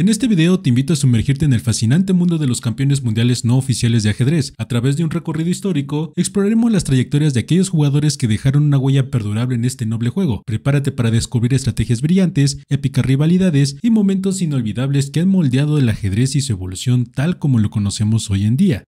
En este video te invito a sumergirte en el fascinante mundo de los campeones mundiales no oficiales de ajedrez. A través de un recorrido histórico, exploraremos las trayectorias de aquellos jugadores que dejaron una huella perdurable en este noble juego. Prepárate para descubrir estrategias brillantes, épicas rivalidades y momentos inolvidables que han moldeado el ajedrez y su evolución tal como lo conocemos hoy en día.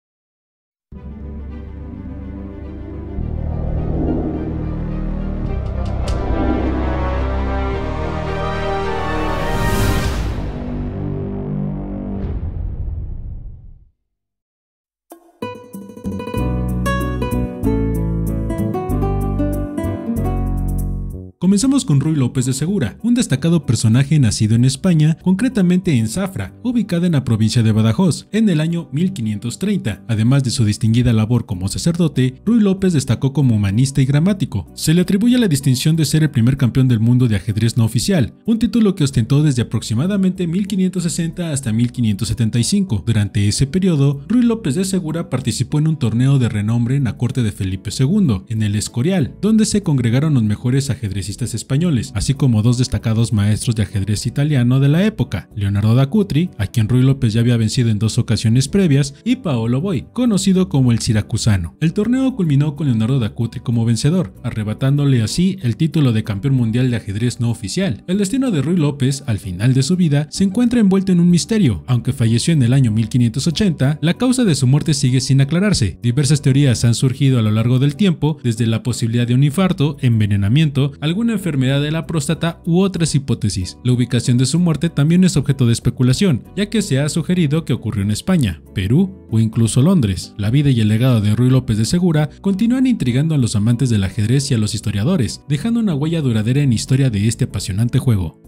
Comenzamos con Ruy López de Segura, un destacado personaje nacido en España, concretamente en Zafra, ubicada en la provincia de Badajoz, en el año 1530. Además de su distinguida labor como sacerdote, Ruy López destacó como humanista y gramático. Se le atribuye la distinción de ser el primer campeón del mundo de ajedrez no oficial, un título que ostentó desde aproximadamente 1560 hasta 1575. Durante ese periodo, Ruy López de Segura participó en un torneo de renombre en la corte de Felipe II, en el Escorial, donde se congregaron los mejores ajedrecistas españoles, así como dos destacados maestros de ajedrez italiano de la época, Leonardo da Cutri, a quien Ruy López ya había vencido en dos ocasiones previas, y Paolo Boy, conocido como el Siracusano. El torneo culminó con Leonardo da Cutri como vencedor, arrebatándole así el título de campeón mundial de ajedrez no oficial. El destino de Ruy López, al final de su vida, se encuentra envuelto en un misterio. Aunque falleció en el año 1580, la causa de su muerte sigue sin aclararse. Diversas teorías han surgido a lo largo del tiempo, desde la posibilidad de un infarto, envenenamiento, alguna enfermedad de la próstata u otras hipótesis. La ubicación de su muerte también es objeto de especulación, ya que se ha sugerido que ocurrió en España, Perú o incluso Londres. La vida y el legado de Ruy López de Segura continúan intrigando a los amantes del ajedrez y a los historiadores, dejando una huella duradera en la historia de este apasionante juego.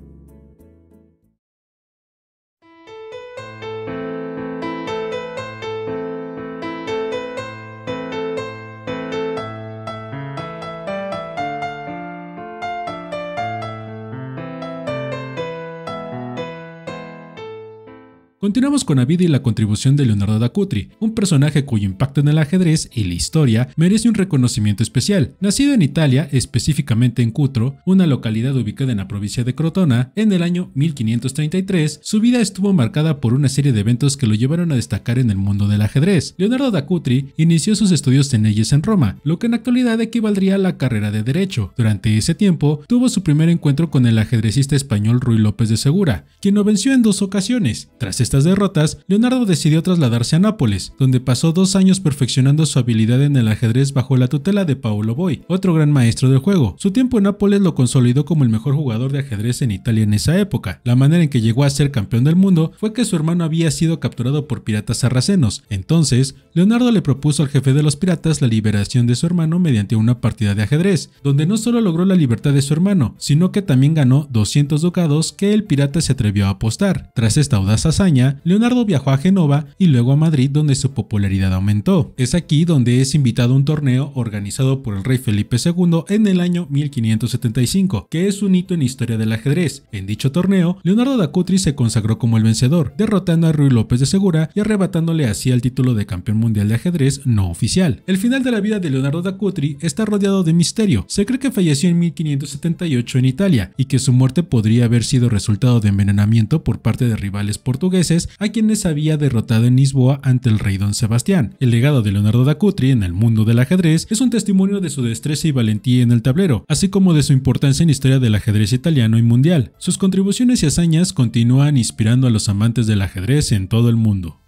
Continuamos con la vida y la contribución de Leonardo da Cutri, un personaje cuyo impacto en el ajedrez y la historia merece un reconocimiento especial. Nacido en Italia, específicamente en Cutro, una localidad ubicada en la provincia de Crotona, en el año 1533, su vida estuvo marcada por una serie de eventos que lo llevaron a destacar en el mundo del ajedrez. Leonardo da Cutri inició sus estudios en en Roma, lo que en la actualidad equivaldría a la carrera de Derecho. Durante ese tiempo, tuvo su primer encuentro con el ajedrecista español Ruy López de Segura, quien lo venció en dos ocasiones. Tras derrotas, Leonardo decidió trasladarse a Nápoles, donde pasó dos años perfeccionando su habilidad en el ajedrez bajo la tutela de Paolo Boy, otro gran maestro del juego. Su tiempo en Nápoles lo consolidó como el mejor jugador de ajedrez en Italia en esa época. La manera en que llegó a ser campeón del mundo fue que su hermano había sido capturado por piratas sarracenos. Entonces, Leonardo le propuso al jefe de los piratas la liberación de su hermano mediante una partida de ajedrez, donde no solo logró la libertad de su hermano, sino que también ganó 200 ducados que el pirata se atrevió a apostar. Tras esta audaz hazaña, Leonardo viajó a Genova y luego a Madrid donde su popularidad aumentó. Es aquí donde es invitado a un torneo organizado por el rey Felipe II en el año 1575, que es un hito en historia del ajedrez. En dicho torneo, Leonardo da Cutri se consagró como el vencedor, derrotando a Ruy López de Segura y arrebatándole así el título de campeón mundial de ajedrez no oficial. El final de la vida de Leonardo da Cutri está rodeado de misterio. Se cree que falleció en 1578 en Italia y que su muerte podría haber sido resultado de envenenamiento por parte de rivales portugueses a quienes había derrotado en Lisboa ante el rey don Sebastián. El legado de Leonardo da Cutri en el mundo del ajedrez es un testimonio de su destreza y valentía en el tablero, así como de su importancia en la historia del ajedrez italiano y mundial. Sus contribuciones y hazañas continúan inspirando a los amantes del ajedrez en todo el mundo.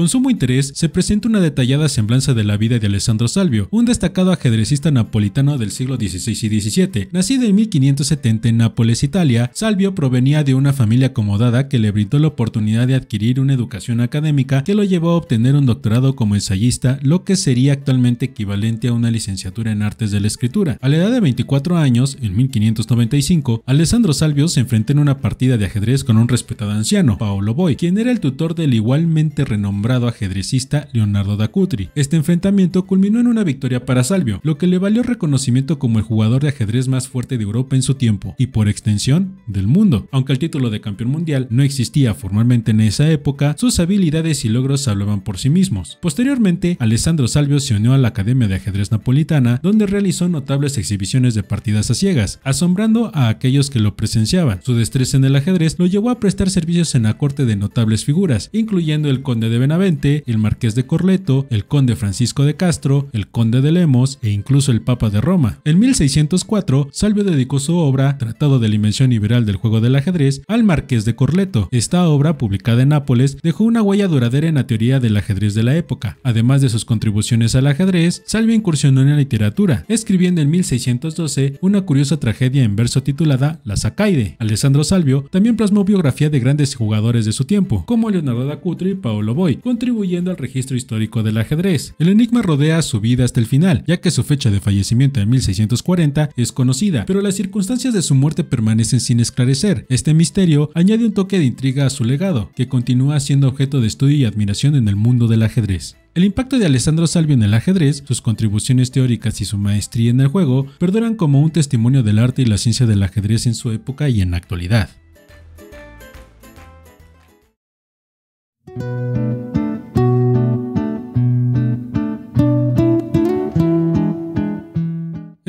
Con sumo interés, se presenta una detallada semblanza de la vida de Alessandro Salvio, un destacado ajedrecista napolitano del siglo XVI y XVII. Nacido en 1570 en Nápoles, Italia, Salvio provenía de una familia acomodada que le brindó la oportunidad de adquirir una educación académica que lo llevó a obtener un doctorado como ensayista, lo que sería actualmente equivalente a una licenciatura en artes de la escritura. A la edad de 24 años, en 1595, Alessandro Salvio se enfrentó en una partida de ajedrez con un respetado anciano, Paolo Boy, quien era el tutor del igualmente renombrado ajedrecista Leonardo da Cutri. Este enfrentamiento culminó en una victoria para Salvio, lo que le valió reconocimiento como el jugador de ajedrez más fuerte de Europa en su tiempo, y por extensión, del mundo. Aunque el título de campeón mundial no existía formalmente en esa época, sus habilidades y logros hablaban por sí mismos. Posteriormente, Alessandro Salvio se unió a la Academia de Ajedrez Napolitana, donde realizó notables exhibiciones de partidas a ciegas, asombrando a aquellos que lo presenciaban. Su destreza en el ajedrez lo llevó a prestar servicios en la corte de notables figuras, incluyendo el conde de Benavente el marqués de Corleto, el conde Francisco de Castro, el conde de Lemos e incluso el papa de Roma. En 1604, Salvio dedicó su obra, Tratado de la Invención Liberal del Juego del Ajedrez, al marqués de Corleto. Esta obra, publicada en Nápoles, dejó una huella duradera en la teoría del ajedrez de la época. Además de sus contribuciones al ajedrez, Salvio incursionó en la literatura, escribiendo en 1612 una curiosa tragedia en verso titulada La Sacaide. Alessandro Salvio también plasmó biografía de grandes jugadores de su tiempo, como Leonardo da Cutri y Paolo Boy, contribuyendo al registro histórico del ajedrez. El enigma rodea su vida hasta el final, ya que su fecha de fallecimiento en 1640 es conocida, pero las circunstancias de su muerte permanecen sin esclarecer. Este misterio añade un toque de intriga a su legado, que continúa siendo objeto de estudio y admiración en el mundo del ajedrez. El impacto de Alessandro Salvio en el ajedrez, sus contribuciones teóricas y su maestría en el juego perduran como un testimonio del arte y la ciencia del ajedrez en su época y en la actualidad.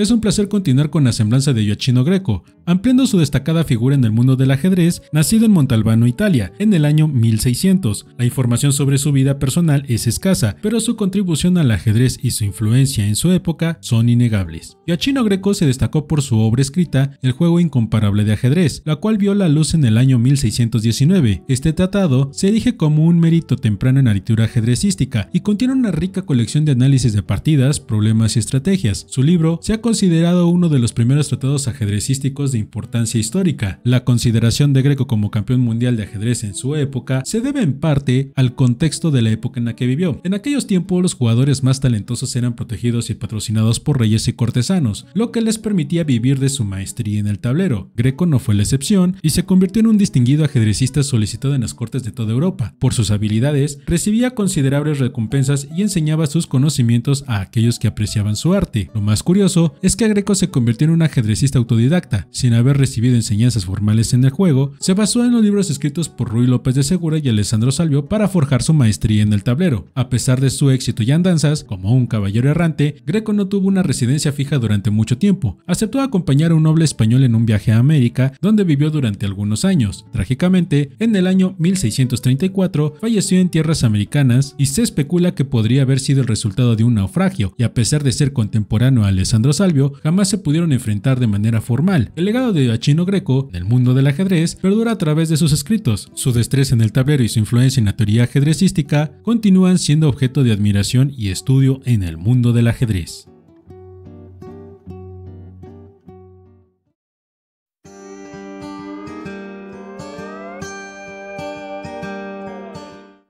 Es un placer continuar con la semblanza de Gioacchino Greco, ampliando su destacada figura en el mundo del ajedrez, nacido en Montalbano, Italia, en el año 1600. La información sobre su vida personal es escasa, pero su contribución al ajedrez y su influencia en su época son innegables. Gioachino Greco se destacó por su obra escrita El juego incomparable de ajedrez, la cual vio la luz en el año 1619. Este tratado se erige como un mérito temprano en la lectura ajedrecística y contiene una rica colección de análisis de partidas, problemas y estrategias. Su libro se ha considerado uno de los primeros tratados ajedrecísticos de importancia histórica. La consideración de Greco como campeón mundial de ajedrez en su época se debe en parte al contexto de la época en la que vivió. En aquellos tiempos los jugadores más talentosos eran protegidos y patrocinados por reyes y cortesanos, lo que les permitía vivir de su maestría en el tablero. Greco no fue la excepción y se convirtió en un distinguido ajedrecista solicitado en las cortes de toda Europa. Por sus habilidades, recibía considerables recompensas y enseñaba sus conocimientos a aquellos que apreciaban su arte. Lo más curioso es que Greco se convirtió en un ajedrecista autodidacta, sin haber recibido enseñanzas formales en el juego, se basó en los libros escritos por Ruy López de Segura y Alessandro Salvio para forjar su maestría en el tablero. A pesar de su éxito y andanzas, como un caballero errante, Greco no tuvo una residencia fija durante mucho tiempo. Aceptó acompañar a un noble español en un viaje a América, donde vivió durante algunos años. Trágicamente, en el año 1634 falleció en tierras americanas y se especula que podría haber sido el resultado de un naufragio, y a pesar de ser contemporáneo a Alessandro Salvio, jamás se pudieron enfrentar de manera formal. El legado de Achino Greco en el mundo del ajedrez perdura a través de sus escritos. Su destreza en el tablero y su influencia en la teoría ajedrecística continúan siendo objeto de admiración y estudio en el mundo del ajedrez.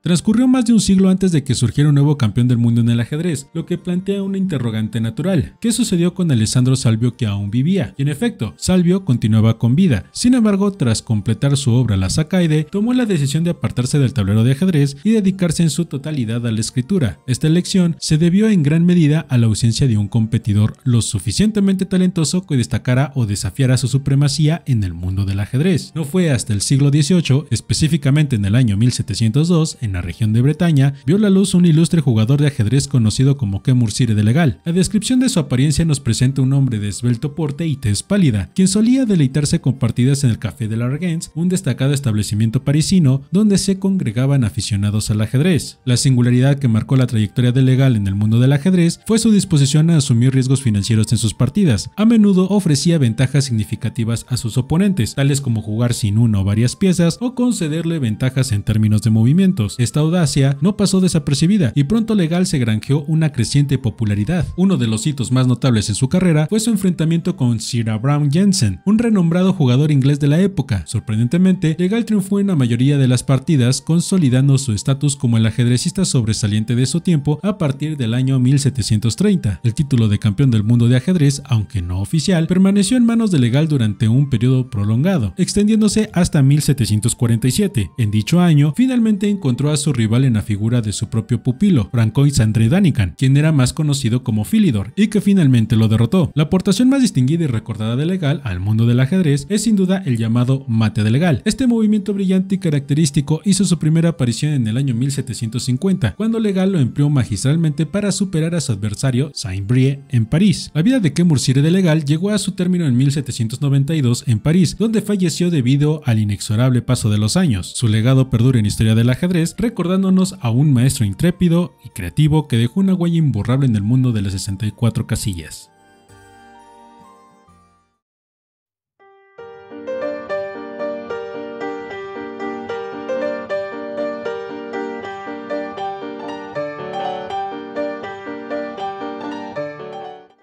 Transcurrió más de un siglo antes de que surgiera un nuevo campeón del mundo en el ajedrez, lo que plantea una interrogante natural. ¿Qué sucedió con Alessandro Salvio que aún vivía? Y en efecto, Salvio continuaba con vida. Sin embargo, tras completar su obra La Sacaide, tomó la decisión de apartarse del tablero de ajedrez y dedicarse en su totalidad a la escritura. Esta elección se debió en gran medida a la ausencia de un competidor lo suficientemente talentoso que destacara o desafiara su supremacía en el mundo del ajedrez. No fue hasta el siglo XVIII, específicamente en el año 1702, en la región de Bretaña, vio la luz un ilustre jugador de ajedrez conocido como Kemur de Legal. La descripción de su apariencia nos presenta un hombre de esbelto porte y tez pálida, quien solía deleitarse con partidas en el Café de la un destacado establecimiento parisino donde se congregaban aficionados al ajedrez. La singularidad que marcó la trayectoria de Legal en el mundo del ajedrez fue su disposición a asumir riesgos financieros en sus partidas. A menudo ofrecía ventajas significativas a sus oponentes, tales como jugar sin una o varias piezas o concederle ventajas en términos de movimientos. Esta audacia no pasó desapercibida y pronto Legal se granjeó una creciente popularidad. Uno de los hitos más notables en su carrera fue su enfrentamiento con Sir Brown Jensen, un renombrado jugador inglés de la época. Sorprendentemente, Legal triunfó en la mayoría de las partidas, consolidando su estatus como el ajedrecista sobresaliente de su tiempo a partir del año 1730. El título de campeón del mundo de ajedrez, aunque no oficial, permaneció en manos de Legal durante un periodo prolongado, extendiéndose hasta 1747. En dicho año, finalmente encontró a su rival en la figura de su propio pupilo, Francois André Danican, quien era más conocido como Philidor, y que finalmente lo derrotó. La aportación más distinguida y recordada de Legal al mundo del ajedrez es sin duda el llamado mate de Legal. Este movimiento brillante y característico hizo su primera aparición en el año 1750, cuando Legal lo empleó magistralmente para superar a su adversario Saint-Brie en París. La vida de que de Legal llegó a su término en 1792 en París, donde falleció debido al inexorable paso de los años. Su legado perdura en historia del ajedrez, recordándonos a un maestro intrépido y creativo que dejó una huella imborrable en el mundo de las 64 casillas.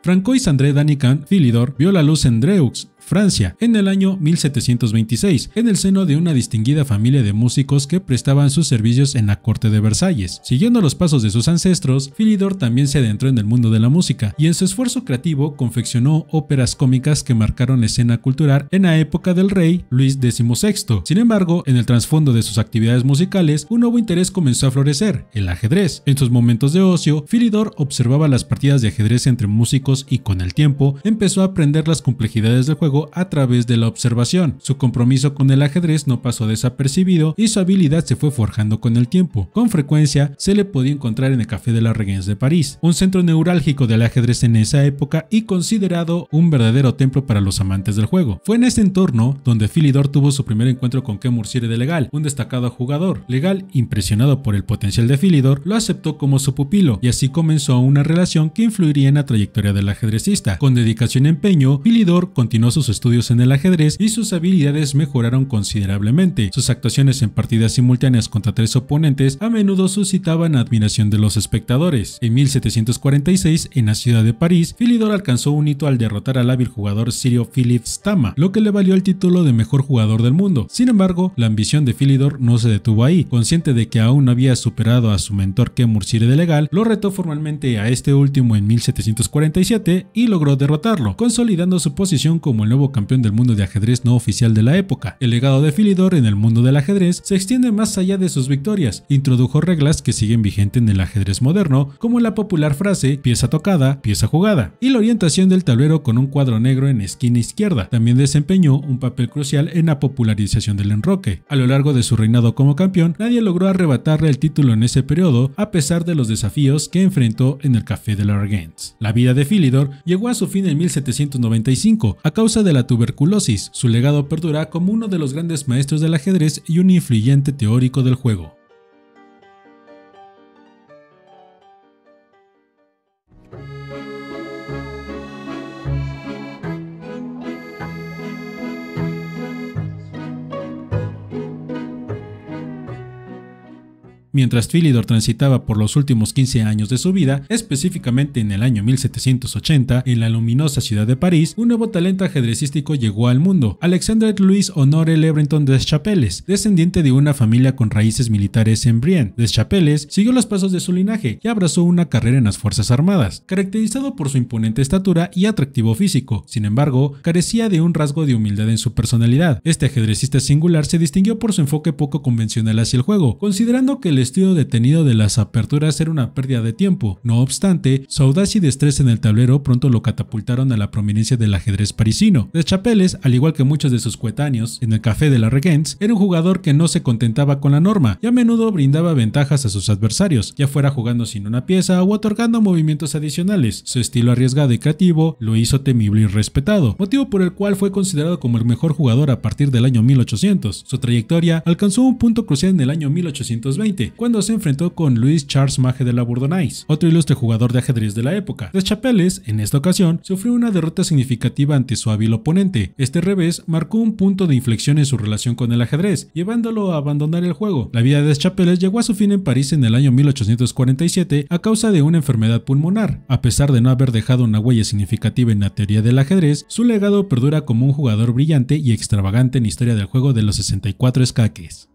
Francois André Danican Philidor vio la luz en Dreux Francia, en el año 1726, en el seno de una distinguida familia de músicos que prestaban sus servicios en la corte de Versalles. Siguiendo los pasos de sus ancestros, Philidor también se adentró en el mundo de la música y en su esfuerzo creativo confeccionó óperas cómicas que marcaron escena cultural en la época del rey Luis XVI. Sin embargo, en el trasfondo de sus actividades musicales, un nuevo interés comenzó a florecer, el ajedrez. En sus momentos de ocio, Philidor observaba las partidas de ajedrez entre músicos y con el tiempo empezó a aprender las complejidades del juego a través de la observación. Su compromiso con el ajedrez no pasó desapercibido y su habilidad se fue forjando con el tiempo. Con frecuencia se le podía encontrar en el Café de la Regence de París, un centro neurálgico del ajedrez en esa época y considerado un verdadero templo para los amantes del juego. Fue en este entorno donde Philidor tuvo su primer encuentro con Kemurciere de Legal, un destacado jugador. Legal, impresionado por el potencial de Philidor, lo aceptó como su pupilo y así comenzó una relación que influiría en la trayectoria del ajedrecista. Con dedicación y empeño, Philidor continuó sus estudios en el ajedrez y sus habilidades mejoraron considerablemente. Sus actuaciones en partidas simultáneas contra tres oponentes a menudo suscitaban admiración de los espectadores. En 1746, en la ciudad de París, Philidor alcanzó un hito al derrotar al hábil jugador sirio Philip Stama, lo que le valió el título de mejor jugador del mundo. Sin embargo, la ambición de Philidor no se detuvo ahí. Consciente de que aún no había superado a su mentor Kemur Sire de Legal, lo retó formalmente a este último en 1747 y logró derrotarlo, consolidando su posición como el nuevo campeón del mundo de ajedrez no oficial de la época. El legado de Philidor en el mundo del ajedrez se extiende más allá de sus victorias, introdujo reglas que siguen vigentes en el ajedrez moderno, como la popular frase pieza tocada, pieza jugada, y la orientación del tablero con un cuadro negro en esquina izquierda. También desempeñó un papel crucial en la popularización del enroque. A lo largo de su reinado como campeón, nadie logró arrebatarle el título en ese periodo, a pesar de los desafíos que enfrentó en el Café de la Argentina. La vida de Philidor llegó a su fin en 1795 a causa de de la tuberculosis. Su legado perdura como uno de los grandes maestros del ajedrez y un influyente teórico del juego. Mientras Philidor transitaba por los últimos 15 años de su vida, específicamente en el año 1780, en la luminosa ciudad de París, un nuevo talento ajedrecístico llegó al mundo, alexandre Louis Honoré Lebrenton Chapelles, descendiente de una familia con raíces militares en Brienne. Deschapelles siguió los pasos de su linaje y abrazó una carrera en las Fuerzas Armadas, caracterizado por su imponente estatura y atractivo físico. Sin embargo, carecía de un rasgo de humildad en su personalidad. Este ajedrecista singular se distinguió por su enfoque poco convencional hacia el juego, considerando que el estudio detenido de las aperturas era una pérdida de tiempo. No obstante, su audacia y destreza en el tablero pronto lo catapultaron a la prominencia del ajedrez parisino. Deschapeles, al igual que muchos de sus coetáneos en el café de la Regence, era un jugador que no se contentaba con la norma y a menudo brindaba ventajas a sus adversarios, ya fuera jugando sin una pieza o otorgando movimientos adicionales. Su estilo arriesgado y creativo lo hizo temible y respetado, motivo por el cual fue considerado como el mejor jugador a partir del año 1800. Su trayectoria alcanzó un punto crucial en el año 1820, cuando se enfrentó con Luis Charles Maje de la Bourdonnais, otro ilustre jugador de ajedrez de la época. Deschapeles, en esta ocasión, sufrió una derrota significativa ante su hábil oponente. Este revés marcó un punto de inflexión en su relación con el ajedrez, llevándolo a abandonar el juego. La vida de Deschapeles llegó a su fin en París en el año 1847 a causa de una enfermedad pulmonar. A pesar de no haber dejado una huella significativa en la teoría del ajedrez, su legado perdura como un jugador brillante y extravagante en la historia del juego de los 64 escaques.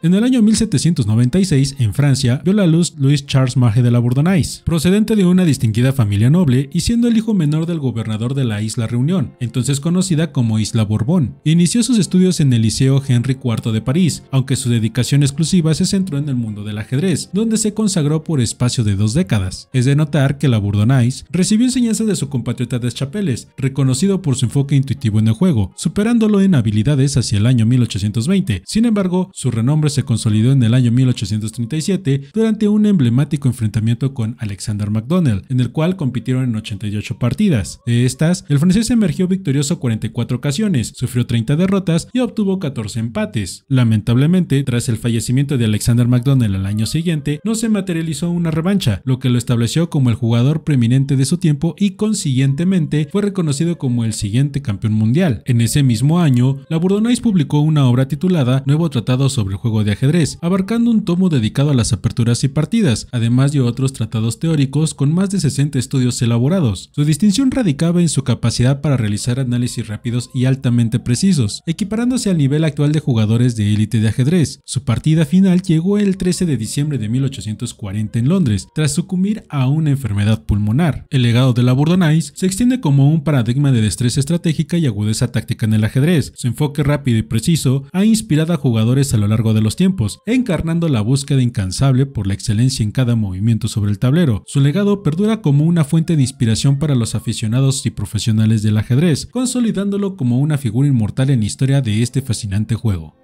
En el año 1796, en Francia, vio la luz Luis Charles Mage de la Bourdonnais, procedente de una distinguida familia noble y siendo el hijo menor del gobernador de la Isla Reunión, entonces conocida como Isla Borbón. Inició sus estudios en el Liceo Henry IV de París, aunque su dedicación exclusiva se centró en el mundo del ajedrez, donde se consagró por espacio de dos décadas. Es de notar que la Bourdonnais recibió enseñanza de su compatriota Deschapeles, reconocido por su enfoque intuitivo en el juego, superándolo en habilidades hacia el año 1820. Sin embargo, su renombre se consolidó en el año 1837 durante un emblemático enfrentamiento con Alexander McDonnell, en el cual compitieron en 88 partidas. De estas, el francés emergió victorioso 44 ocasiones, sufrió 30 derrotas y obtuvo 14 empates. Lamentablemente, tras el fallecimiento de Alexander McDonnell al año siguiente, no se materializó una revancha, lo que lo estableció como el jugador preeminente de su tiempo y consiguientemente fue reconocido como el siguiente campeón mundial. En ese mismo año, la Bourdonnais publicó una obra titulada Nuevo Tratado sobre el Juego de ajedrez, abarcando un tomo dedicado a las aperturas y partidas, además de otros tratados teóricos con más de 60 estudios elaborados. Su distinción radicaba en su capacidad para realizar análisis rápidos y altamente precisos, equiparándose al nivel actual de jugadores de élite de ajedrez. Su partida final llegó el 13 de diciembre de 1840 en Londres, tras sucumbir a una enfermedad pulmonar. El legado de la Bourdonnais se extiende como un paradigma de destreza estratégica y agudeza táctica en el ajedrez. Su enfoque rápido y preciso ha inspirado a jugadores a lo largo de los tiempos, encarnando la búsqueda incansable por la excelencia en cada movimiento sobre el tablero. Su legado perdura como una fuente de inspiración para los aficionados y profesionales del ajedrez, consolidándolo como una figura inmortal en la historia de este fascinante juego.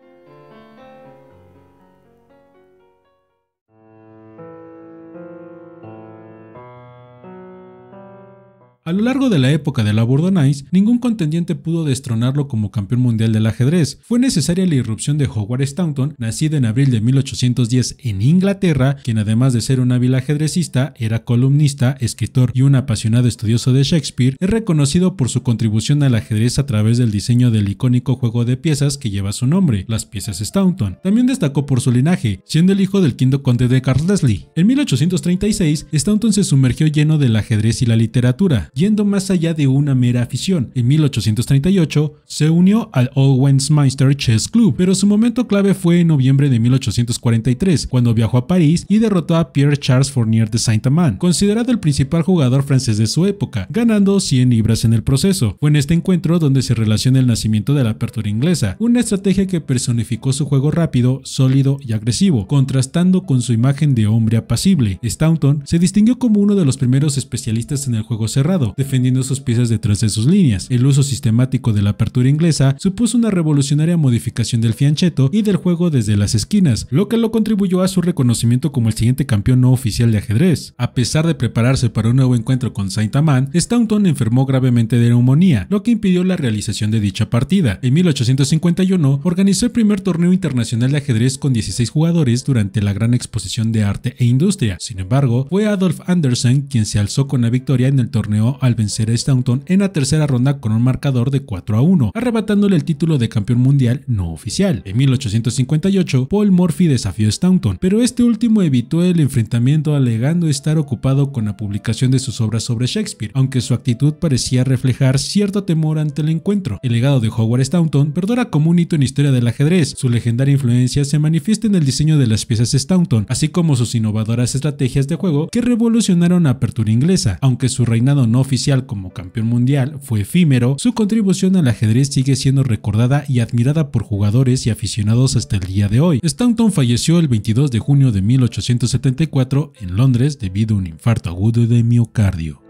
A lo largo de la época de la Bourdonnais, ningún contendiente pudo destronarlo como campeón mundial del ajedrez. Fue necesaria la irrupción de Howard Staunton, nacido en abril de 1810 en Inglaterra, quien además de ser un hábil ajedrecista, era columnista, escritor y un apasionado estudioso de Shakespeare, es reconocido por su contribución al ajedrez a través del diseño del icónico juego de piezas que lleva su nombre, las piezas Staunton. También destacó por su linaje, siendo el hijo del quinto conde de Carlesley. En 1836, Staunton se sumergió lleno del ajedrez y la literatura yendo más allá de una mera afición. En 1838 se unió al Owensmeister Chess Club, pero su momento clave fue en noviembre de 1843, cuando viajó a París y derrotó a Pierre Charles Fournier de Saint-Amand, considerado el principal jugador francés de su época, ganando 100 libras en el proceso. Fue en este encuentro donde se relaciona el nacimiento de la apertura inglesa, una estrategia que personificó su juego rápido, sólido y agresivo, contrastando con su imagen de hombre apacible. Staunton se distinguió como uno de los primeros especialistas en el juego cerrado, defendiendo sus piezas detrás de sus líneas. El uso sistemático de la apertura inglesa supuso una revolucionaria modificación del fianchetto y del juego desde las esquinas, lo que lo contribuyó a su reconocimiento como el siguiente campeón no oficial de ajedrez. A pesar de prepararse para un nuevo encuentro con Saint-Amand, Staunton enfermó gravemente de neumonía, lo que impidió la realización de dicha partida. En 1851 organizó el primer torneo internacional de ajedrez con 16 jugadores durante la gran exposición de arte e industria. Sin embargo, fue Adolf Andersen quien se alzó con la victoria en el torneo al vencer a Staunton en la tercera ronda con un marcador de 4 a 1, arrebatándole el título de campeón mundial no oficial. En 1858, Paul Morphy desafió a Staunton, pero este último evitó el enfrentamiento alegando estar ocupado con la publicación de sus obras sobre Shakespeare, aunque su actitud parecía reflejar cierto temor ante el encuentro. El legado de Howard Staunton perdura como un hito en la historia del ajedrez. Su legendaria influencia se manifiesta en el diseño de las piezas Staunton, así como sus innovadoras estrategias de juego que revolucionaron la apertura inglesa. Aunque su reinado no oficial como campeón mundial fue efímero, su contribución al ajedrez sigue siendo recordada y admirada por jugadores y aficionados hasta el día de hoy. Staunton falleció el 22 de junio de 1874 en Londres debido a un infarto agudo de miocardio.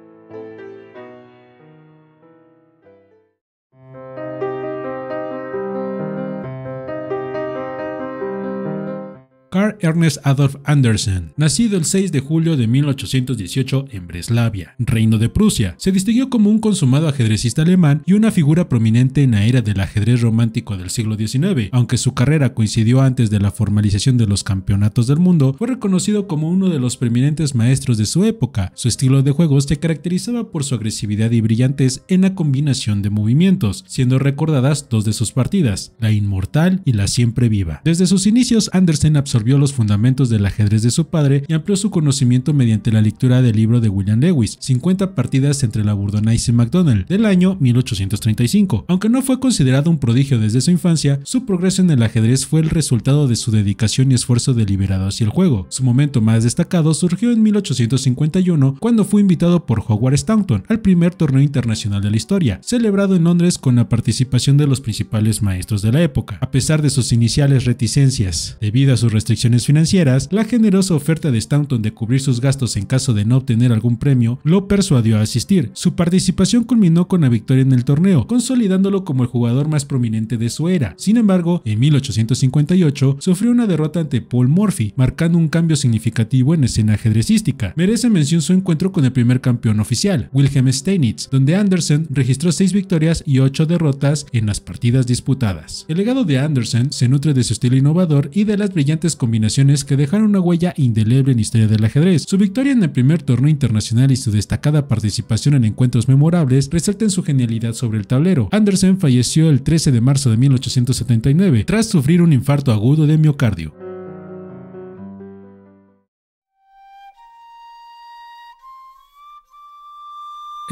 Carl Ernest Adolf Andersen, nacido el 6 de julio de 1818 en Breslavia, Reino de Prusia. Se distinguió como un consumado ajedrecista alemán y una figura prominente en la era del ajedrez romántico del siglo XIX. Aunque su carrera coincidió antes de la formalización de los campeonatos del mundo, fue reconocido como uno de los preeminentes maestros de su época. Su estilo de juego se caracterizaba por su agresividad y brillantez en la combinación de movimientos, siendo recordadas dos de sus partidas, la inmortal y la siempre viva. Desde sus inicios, Andersen absorbió vio los fundamentos del ajedrez de su padre y amplió su conocimiento mediante la lectura del libro de William Lewis, 50 partidas entre la Bourdonnais y MacDonald, del año 1835. Aunque no fue considerado un prodigio desde su infancia, su progreso en el ajedrez fue el resultado de su dedicación y esfuerzo deliberado hacia el juego. Su momento más destacado surgió en 1851 cuando fue invitado por Howard Staunton al primer torneo internacional de la historia, celebrado en Londres con la participación de los principales maestros de la época. A pesar de sus iniciales reticencias, debido a sus restricciones financieras, la generosa oferta de staunton de cubrir sus gastos en caso de no obtener algún premio lo persuadió a asistir. Su participación culminó con la victoria en el torneo, consolidándolo como el jugador más prominente de su era. Sin embargo, en 1858 sufrió una derrota ante Paul Murphy, marcando un cambio significativo en escena ajedrecística. Merece mención su encuentro con el primer campeón oficial, Wilhelm Steinitz, donde anderson registró seis victorias y ocho derrotas en las partidas disputadas. El legado de anderson se nutre de su estilo innovador y de las brillantes combinaciones que dejaron una huella indeleble en la historia del ajedrez. Su victoria en el primer torneo internacional y su destacada participación en encuentros memorables resaltan su genialidad sobre el tablero. Andersen falleció el 13 de marzo de 1879 tras sufrir un infarto agudo de miocardio.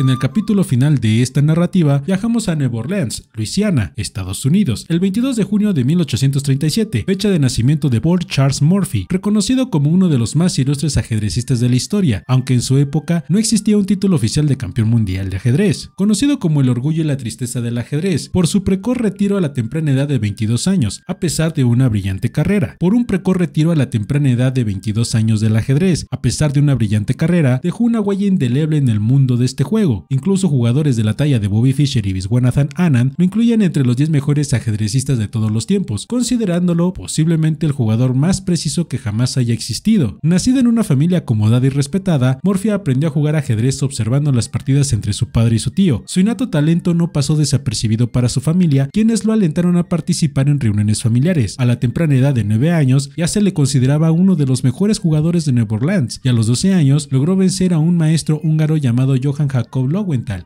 En el capítulo final de esta narrativa, viajamos a Nueva Orleans, Luisiana, Estados Unidos, el 22 de junio de 1837, fecha de nacimiento de Paul Charles Murphy, reconocido como uno de los más ilustres ajedrecistas de la historia, aunque en su época no existía un título oficial de campeón mundial de ajedrez. Conocido como el orgullo y la tristeza del ajedrez, por su precoz retiro a la temprana edad de 22 años, a pesar de una brillante carrera. Por un precoz retiro a la temprana edad de 22 años del ajedrez, a pesar de una brillante carrera, dejó una huella indeleble en el mundo de este juego Incluso jugadores de la talla de Bobby Fischer y Viswanathan Anand lo incluyen entre los 10 mejores ajedrecistas de todos los tiempos, considerándolo posiblemente el jugador más preciso que jamás haya existido. Nacido en una familia acomodada y respetada, Morphy aprendió a jugar ajedrez observando las partidas entre su padre y su tío. Su innato talento no pasó desapercibido para su familia, quienes lo alentaron a participar en reuniones familiares. A la temprana edad de 9 años, ya se le consideraba uno de los mejores jugadores de Nueva Orleans y a los 12 años logró vencer a un maestro húngaro llamado Johann Jacob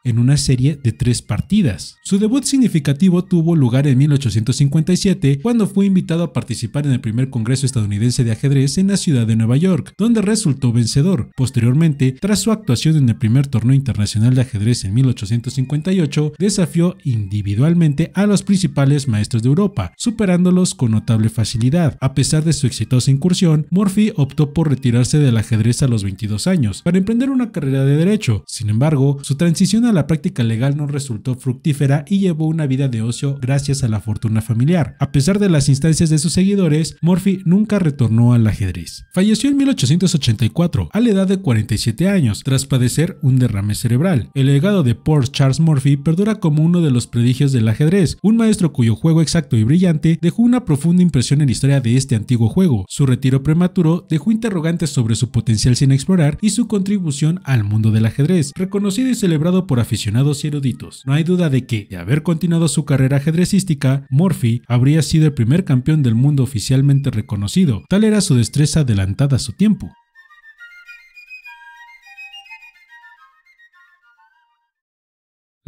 en una serie de tres partidas. Su debut significativo tuvo lugar en 1857 cuando fue invitado a participar en el primer Congreso estadounidense de ajedrez en la ciudad de Nueva York, donde resultó vencedor. Posteriormente, tras su actuación en el primer torneo internacional de ajedrez en 1858, desafió individualmente a los principales maestros de Europa, superándolos con notable facilidad. A pesar de su exitosa incursión, Murphy optó por retirarse del ajedrez a los 22 años para emprender una carrera de derecho. Sin embargo, su transición a la práctica legal no resultó fructífera y llevó una vida de ocio gracias a la fortuna familiar. A pesar de las instancias de sus seguidores, Murphy nunca retornó al ajedrez. Falleció en 1884, a la edad de 47 años, tras padecer un derrame cerebral. El legado de Paul Charles Murphy perdura como uno de los prodigios del ajedrez, un maestro cuyo juego exacto y brillante dejó una profunda impresión en la historia de este antiguo juego. Su retiro prematuro dejó interrogantes sobre su potencial sin explorar y su contribución al mundo del ajedrez, reconocido celebrado por aficionados y eruditos. No hay duda de que, de haber continuado su carrera ajedrecística, Murphy habría sido el primer campeón del mundo oficialmente reconocido, tal era su destreza adelantada a su tiempo.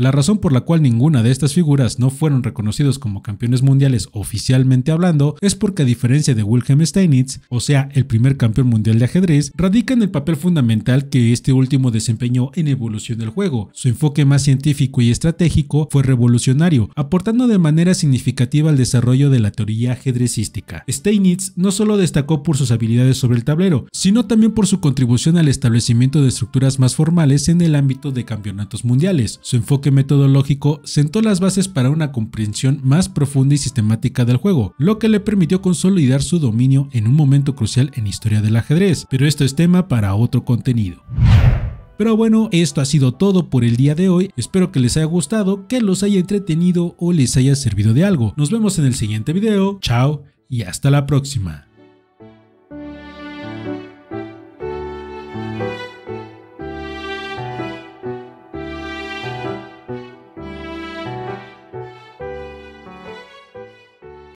La razón por la cual ninguna de estas figuras no fueron reconocidos como campeones mundiales oficialmente hablando es porque a diferencia de Wilhelm Steinitz, o sea, el primer campeón mundial de ajedrez, radica en el papel fundamental que este último desempeñó en evolución del juego. Su enfoque más científico y estratégico fue revolucionario, aportando de manera significativa al desarrollo de la teoría ajedrecística. Steinitz no solo destacó por sus habilidades sobre el tablero, sino también por su contribución al establecimiento de estructuras más formales en el ámbito de campeonatos mundiales. Su enfoque metodológico sentó las bases para una comprensión más profunda y sistemática del juego, lo que le permitió consolidar su dominio en un momento crucial en la historia del ajedrez, pero esto es tema para otro contenido. Pero bueno, esto ha sido todo por el día de hoy. Espero que les haya gustado, que los haya entretenido o les haya servido de algo. Nos vemos en el siguiente video. Chao y hasta la próxima.